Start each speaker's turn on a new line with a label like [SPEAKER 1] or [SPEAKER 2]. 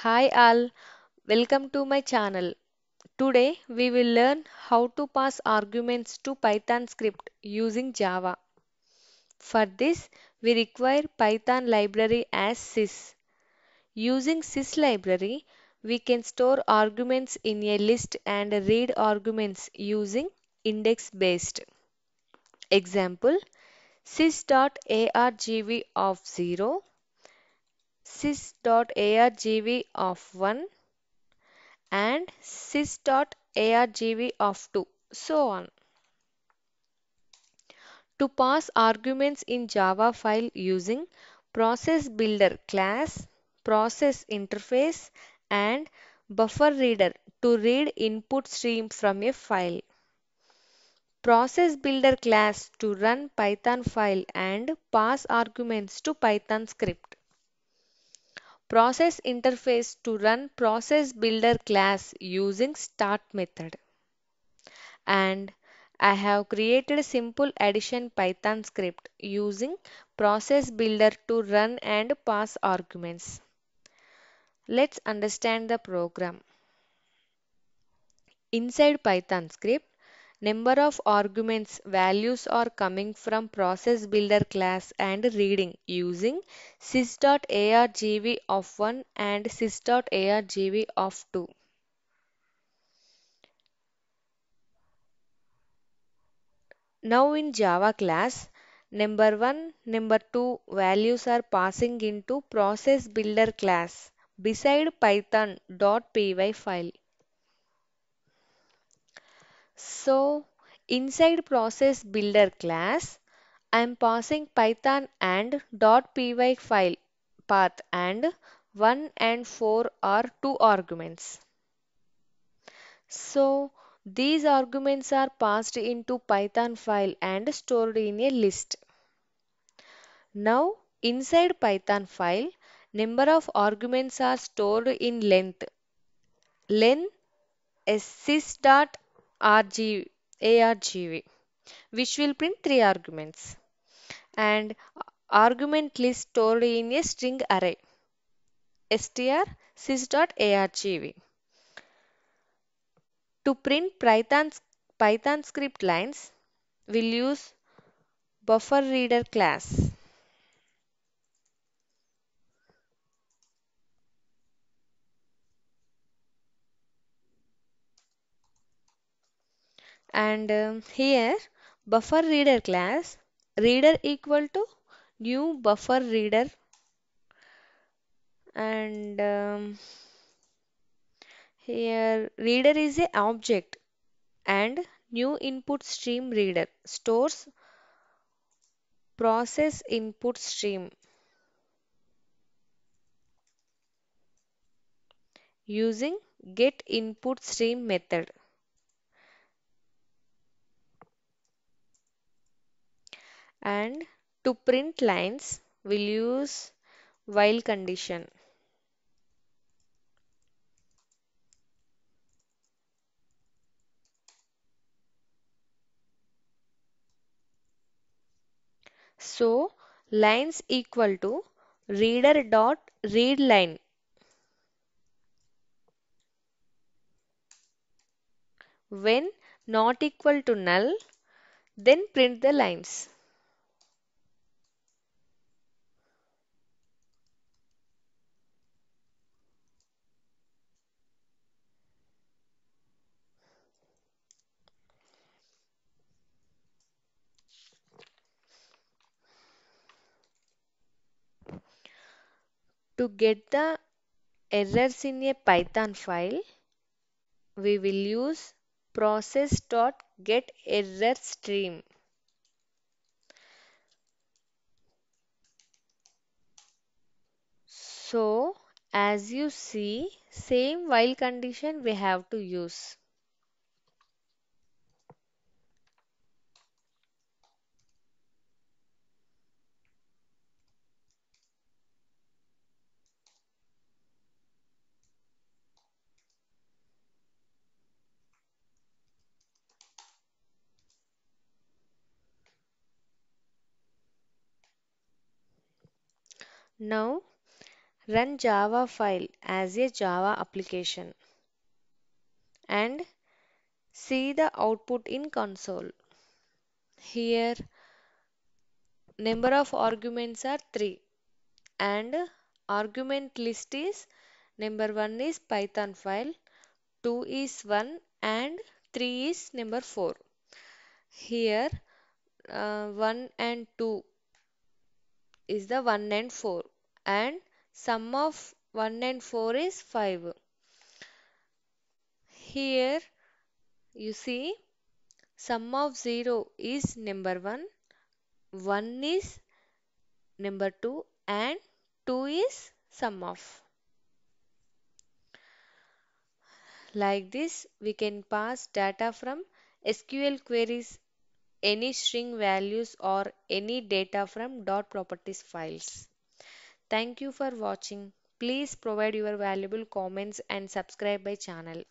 [SPEAKER 1] Hi all, welcome to my channel. Today we will learn how to pass arguments to Python script using Java. For this we require Python library as sys. Using sys library we can store arguments in a list and read arguments using index based. Example sys.argv of 0 sys.argv of 1 and sys.argv of 2 so on. To pass arguments in Java file using process builder class, process interface and buffer reader to read input stream from a file. Process builder class to run Python file and pass arguments to Python script process interface to run process builder class using start method. And I have created simple addition Python script using process builder to run and pass arguments. Let's understand the program. Inside Python script, Number of arguments values are coming from process builder class and reading using sys.argv of 1 and sys.argv of 2. Now in Java class, number 1, number 2 values are passing into process builder class beside python.py file. So inside process builder class, I am passing python and .py file path and 1 and 4 are two arguments. So these arguments are passed into python file and stored in a list. Now inside python file, number of arguments are stored in length. len sys dot ARGV, which will print three arguments. And argument list stored in a string array str sys.argv. To print Python, Python script lines, we'll use buffer reader class. and um, here buffer reader class reader equal to new buffer reader and um, here reader is a object and new input stream reader stores process input stream using get input stream method and to print lines we'll use while condition. So lines equal to reader dot read line when not equal to null then print the lines To get the errors in a Python file, we will use process.getErrorStream. So, as you see, same while condition we have to use. Now run Java file as a Java application and see the output in console. Here number of arguments are 3 and argument list is number 1 is python file 2 is 1 and 3 is number 4 here uh, 1 and 2 is the 1 and 4 and sum of 1 and 4 is 5. Here you see sum of 0 is number 1, 1 is number 2 and 2 is sum of. Like this we can pass data from SQL queries any string values or any data from dot properties files. Thank you for watching. Please provide your valuable comments and subscribe my channel.